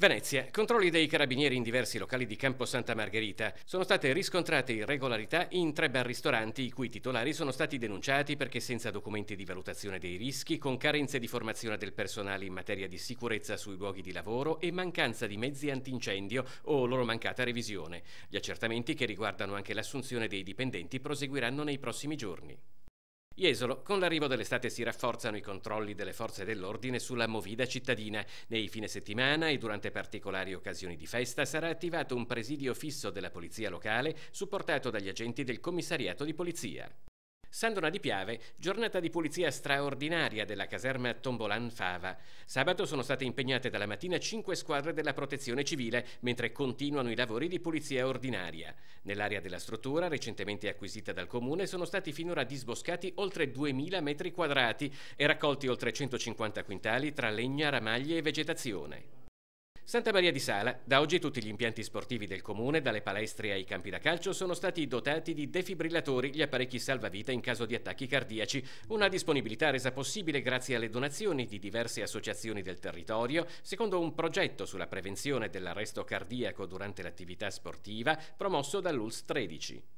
Venezia. Controlli dei carabinieri in diversi locali di Campo Santa Margherita. Sono state riscontrate irregolarità in tre bar ristoranti i cui titolari sono stati denunciati perché senza documenti di valutazione dei rischi, con carenze di formazione del personale in materia di sicurezza sui luoghi di lavoro e mancanza di mezzi antincendio o loro mancata revisione. Gli accertamenti che riguardano anche l'assunzione dei dipendenti proseguiranno nei prossimi giorni. Jesolo, con l'arrivo dell'estate si rafforzano i controlli delle forze dell'ordine sulla movida cittadina. Nei fine settimana e durante particolari occasioni di festa sarà attivato un presidio fisso della polizia locale supportato dagli agenti del commissariato di polizia. Sandona di Piave, giornata di pulizia straordinaria della caserma Tombolan Fava. Sabato sono state impegnate dalla mattina cinque squadre della protezione civile, mentre continuano i lavori di pulizia ordinaria. Nell'area della struttura, recentemente acquisita dal comune, sono stati finora disboscati oltre 2.000 metri quadrati e raccolti oltre 150 quintali tra legna, ramaglie e vegetazione. Santa Maria di Sala, da oggi tutti gli impianti sportivi del comune, dalle palestre ai campi da calcio, sono stati dotati di defibrillatori, gli apparecchi salvavita in caso di attacchi cardiaci, una disponibilità resa possibile grazie alle donazioni di diverse associazioni del territorio, secondo un progetto sulla prevenzione dell'arresto cardiaco durante l'attività sportiva promosso dall'ULS 13.